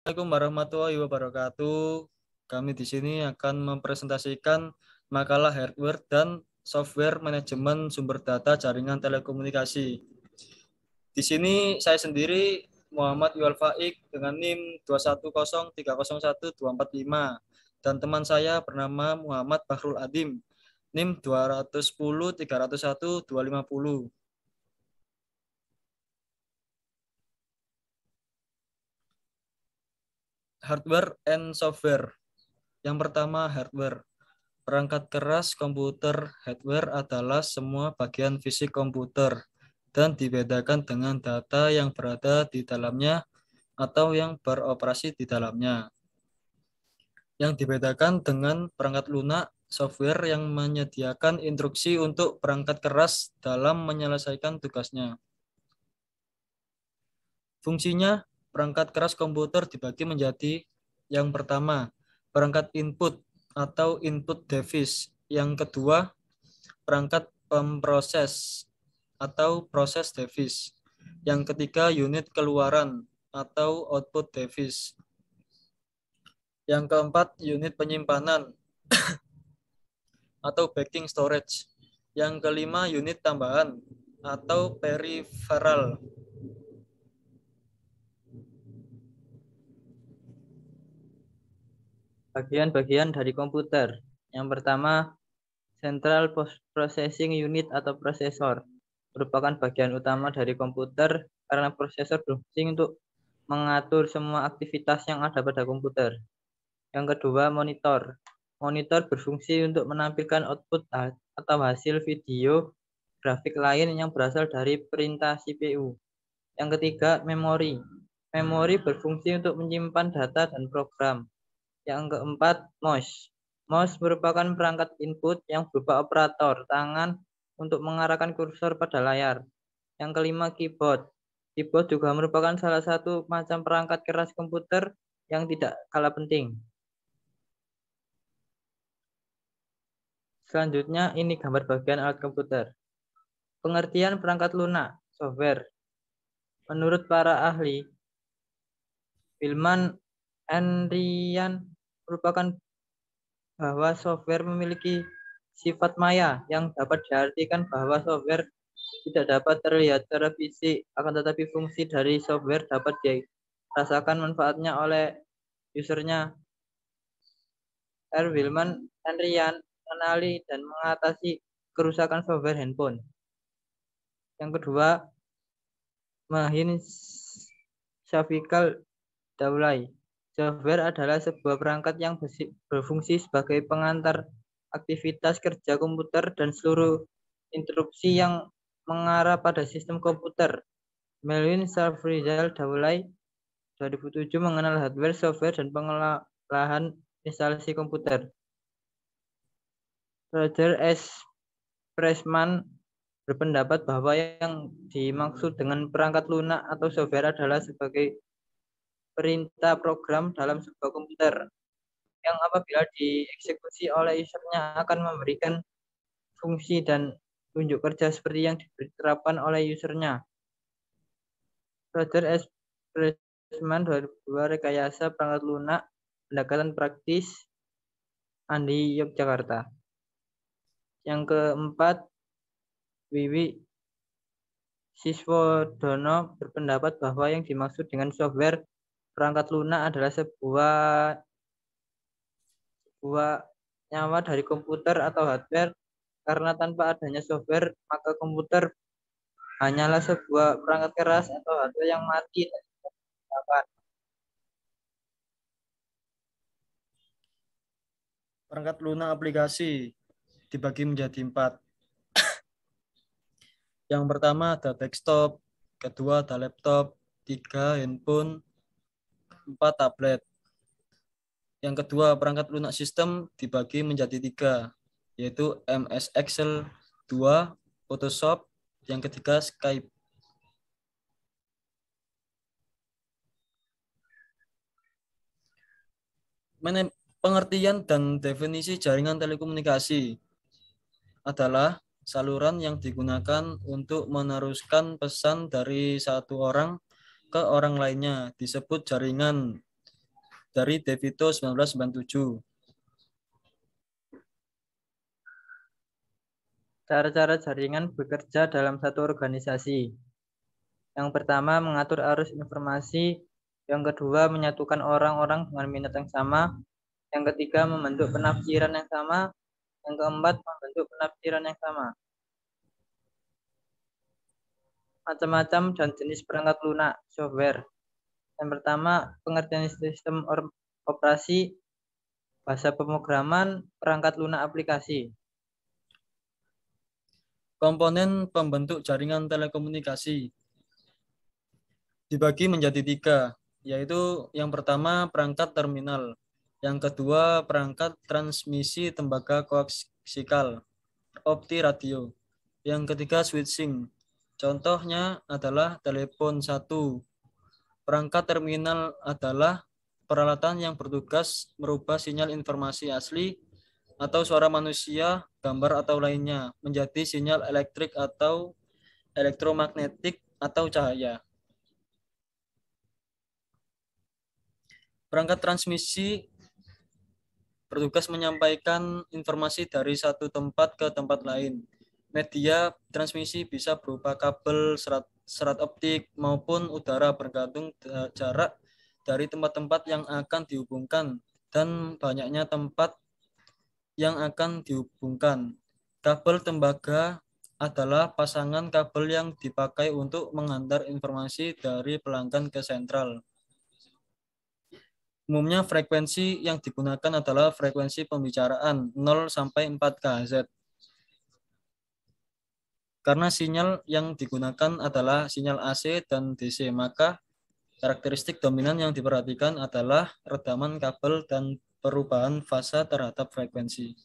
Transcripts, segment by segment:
Assalamualaikum warahmatullahi wabarakatuh. Kami di sini akan mempresentasikan makalah hardware dan software manajemen sumber data jaringan telekomunikasi. Di sini saya sendiri Muhammad Yul Faik dengan NIM 210301245 dan teman saya bernama Muhammad Bahrul Adim NIM 210301250. hardware and software. Yang pertama, hardware. Perangkat keras komputer hardware adalah semua bagian fisik komputer dan dibedakan dengan data yang berada di dalamnya atau yang beroperasi di dalamnya. Yang dibedakan dengan perangkat lunak software yang menyediakan instruksi untuk perangkat keras dalam menyelesaikan tugasnya. Fungsinya Perangkat keras komputer dibagi menjadi yang pertama, perangkat input atau input device. Yang kedua, perangkat pemproses atau proses device. Yang ketiga, unit keluaran atau output device. Yang keempat, unit penyimpanan atau backing storage. Yang kelima, unit tambahan atau peripheral bagian-bagian dari komputer. Yang pertama, Central Processing Unit atau prosesor merupakan bagian utama dari komputer karena prosesor berfungsi untuk mengatur semua aktivitas yang ada pada komputer. Yang kedua, monitor. Monitor berfungsi untuk menampilkan output atau hasil video grafik lain yang berasal dari perintah CPU. Yang ketiga, memori. Memori berfungsi untuk menyimpan data dan program. Yang keempat, mouse. Mouse merupakan perangkat input yang berupa operator tangan untuk mengarahkan kursor pada layar. Yang kelima, keyboard. Keyboard juga merupakan salah satu macam perangkat keras komputer yang tidak kalah penting. Selanjutnya, ini gambar bagian alat komputer. Pengertian perangkat lunak, software. Menurut para ahli, Wilman Andrian merupakan bahwa software memiliki sifat maya yang dapat diartikan bahwa software tidak dapat terlihat secara fisik, akan tetapi fungsi dari software dapat dirasakan manfaatnya oleh usernya. R. Wilman dan Rian mengenali dan mengatasi kerusakan software handphone. Yang kedua, Mahin Syafikal Daulai Software adalah sebuah perangkat yang berfungsi sebagai pengantar aktivitas kerja komputer dan seluruh interupsi yang mengarah pada sistem komputer. Melvin Safrizal Dawlai 2007 mengenal hardware, software, dan pengelolaan instalasi komputer. Roger S. Pressman berpendapat bahwa yang dimaksud dengan perangkat lunak atau software adalah sebagai perintah program dalam sebuah komputer yang apabila dieksekusi oleh usernya akan memberikan fungsi dan tunjuk kerja seperti yang diterapkan oleh usernya. Roger S. Pressman, 2002 Rekayasa Perangkat Lunak Pendekatan Praktis Andi Yogyakarta. Yang keempat, Wiwi Siswodono berpendapat bahwa yang dimaksud dengan software perangkat lunak adalah sebuah sebuah nyawa dari komputer atau hardware karena tanpa adanya software maka komputer hanyalah sebuah perangkat keras atau hardware yang mati perangkat lunak aplikasi dibagi menjadi empat. Yang pertama ada desktop, kedua ada laptop, tiga handphone, 4 tablet. Yang kedua, perangkat lunak sistem dibagi menjadi tiga, yaitu MS Excel 2, Photoshop, yang ketiga Skype. Pengertian dan definisi jaringan telekomunikasi adalah saluran yang digunakan untuk meneruskan pesan dari satu orang ke orang lainnya disebut jaringan dari Devito 1997. Cara-cara jaringan bekerja dalam satu organisasi. Yang pertama, mengatur arus informasi. Yang kedua, menyatukan orang-orang dengan minat yang sama. Yang ketiga, membentuk penafsiran yang sama. Yang keempat, membentuk penafsiran yang sama macam-macam dan jenis perangkat lunak software. Yang pertama, pengertian sistem operasi, bahasa pemrograman, perangkat lunak aplikasi. Komponen pembentuk jaringan telekomunikasi dibagi menjadi tiga, yaitu yang pertama perangkat terminal, yang kedua perangkat transmisi tembaga koaksikal, opti radio, yang ketiga switching, Contohnya adalah telepon satu. Perangkat terminal adalah peralatan yang bertugas merubah sinyal informasi asli atau suara manusia, gambar atau lainnya menjadi sinyal elektrik atau elektromagnetik atau cahaya. Perangkat transmisi bertugas menyampaikan informasi dari satu tempat ke tempat lain media transmisi bisa berupa kabel, serat, serat optik maupun udara bergantung jarak dari tempat-tempat yang akan dihubungkan dan banyaknya tempat yang akan dihubungkan. Kabel tembaga adalah pasangan kabel yang dipakai untuk mengantar informasi dari pelanggan ke sentral. Umumnya frekuensi yang digunakan adalah frekuensi pembicaraan 0 sampai 4 KHz karena sinyal yang digunakan adalah sinyal AC dan DC, maka karakteristik dominan yang diperhatikan adalah redaman kabel dan perubahan fase terhadap frekuensi.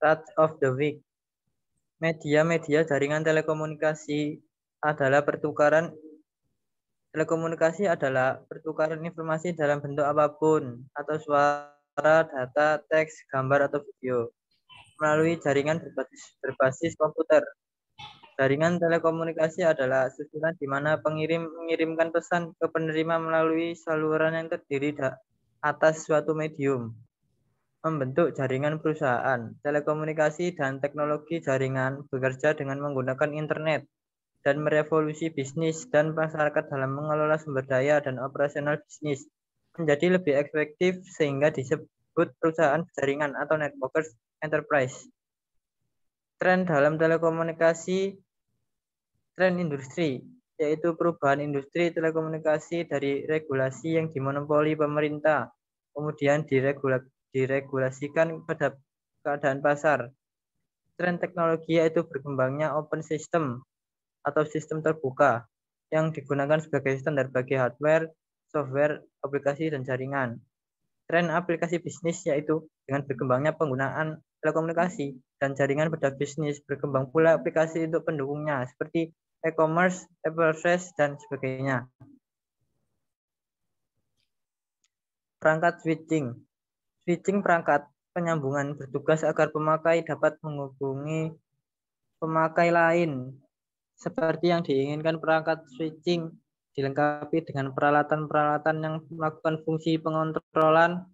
Start of the week. Media-media jaringan telekomunikasi adalah pertukaran telekomunikasi adalah pertukaran informasi dalam bentuk apapun atau suara, data, teks, gambar atau video melalui jaringan berbasis, berbasis komputer. Jaringan telekomunikasi adalah susunan di mana pengirim mengirimkan pesan ke penerima melalui saluran yang terdiri atas suatu medium. Membentuk jaringan perusahaan, telekomunikasi dan teknologi jaringan bekerja dengan menggunakan internet dan merevolusi bisnis dan masyarakat dalam mengelola sumber daya dan operasional bisnis menjadi lebih efektif sehingga disebut disebut perusahaan jaringan atau networkers enterprise. Tren dalam telekomunikasi, tren industri, yaitu perubahan industri telekomunikasi dari regulasi yang dimonopoli pemerintah, kemudian diregula diregulasikan pada keadaan pasar. Tren teknologi yaitu berkembangnya open system atau sistem terbuka yang digunakan sebagai standar bagi hardware, software, aplikasi, dan jaringan tren aplikasi bisnis yaitu dengan berkembangnya penggunaan telekomunikasi dan jaringan pada bisnis, berkembang pula aplikasi untuk pendukungnya seperti e-commerce, e-purchase, dan sebagainya. Perangkat switching. Switching perangkat penyambungan bertugas agar pemakai dapat menghubungi pemakai lain seperti yang diinginkan perangkat switching dilengkapi dengan peralatan-peralatan yang melakukan fungsi pengontrolan,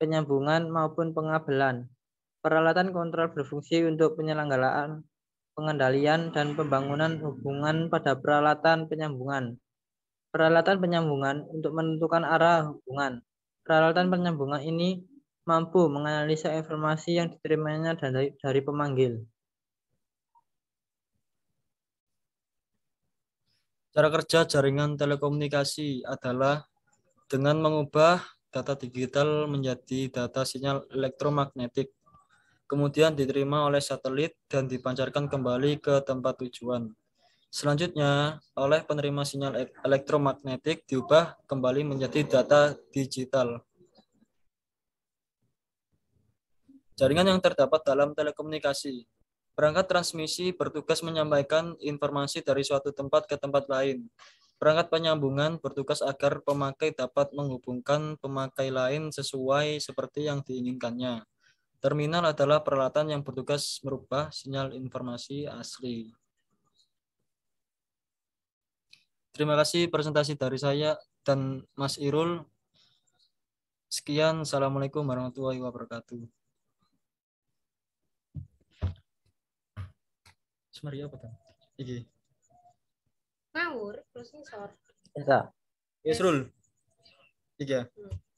penyambungan, maupun pengabelan. Peralatan kontrol berfungsi untuk penyelenggaraan, pengendalian, dan pembangunan hubungan pada peralatan penyambungan. Peralatan penyambungan untuk menentukan arah hubungan. Peralatan penyambungan ini mampu menganalisa informasi yang diterimanya dari, dari pemanggil. Cara kerja jaringan telekomunikasi adalah dengan mengubah data digital menjadi data sinyal elektromagnetik, kemudian diterima oleh satelit dan dipancarkan kembali ke tempat tujuan. Selanjutnya, oleh penerima sinyal e- elektromagnetik diubah kembali menjadi data digital. Jaringan yang terdapat dalam telekomunikasi Perangkat transmisi bertugas menyampaikan informasi dari suatu tempat ke tempat lain. Perangkat penyambungan bertugas agar pemakai dapat menghubungkan pemakai lain sesuai seperti yang diinginkannya. Terminal adalah peralatan yang bertugas merubah sinyal informasi asli. Terima kasih presentasi dari saya dan Mas Irul. Sekian, Assalamualaikum warahmatullahi wabarakatuh. mari apa kan? Iki. Ngawur, prosesor. ngisor. Yesrul. Iki ya. Hmm.